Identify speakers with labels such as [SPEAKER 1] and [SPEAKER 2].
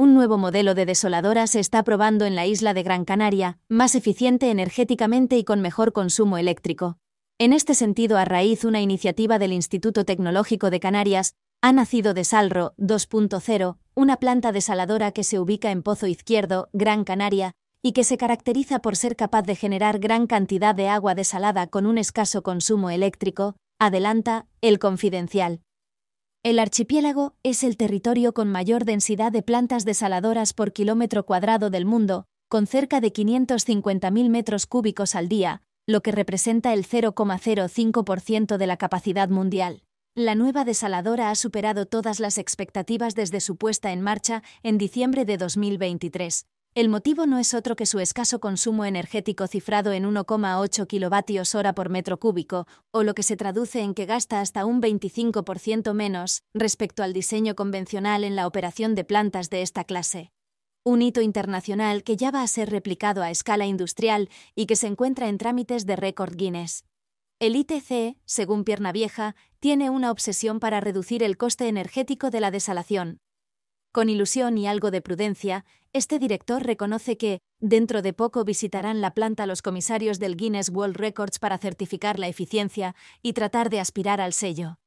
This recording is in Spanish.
[SPEAKER 1] un nuevo modelo de desoladora se está probando en la isla de Gran Canaria, más eficiente energéticamente y con mejor consumo eléctrico. En este sentido, a raíz una iniciativa del Instituto Tecnológico de Canarias, ha nacido Desalro 2.0, una planta desaladora que se ubica en Pozo Izquierdo, Gran Canaria, y que se caracteriza por ser capaz de generar gran cantidad de agua desalada con un escaso consumo eléctrico, adelanta El Confidencial. El archipiélago es el territorio con mayor densidad de plantas desaladoras por kilómetro cuadrado del mundo, con cerca de 550.000 metros cúbicos al día, lo que representa el 0,05% de la capacidad mundial. La nueva desaladora ha superado todas las expectativas desde su puesta en marcha en diciembre de 2023, el motivo no es otro que su escaso consumo energético cifrado en 1,8 kilovatios hora por metro cúbico, o lo que se traduce en que gasta hasta un 25% menos respecto al diseño convencional en la operación de plantas de esta clase. Un hito internacional que ya va a ser replicado a escala industrial y que se encuentra en trámites de récord Guinness. El ITC, según Pierna Vieja, tiene una obsesión para reducir el coste energético de la desalación. Con ilusión y algo de prudencia, este director reconoce que, dentro de poco visitarán la planta los comisarios del Guinness World Records para certificar la eficiencia y tratar de aspirar al sello.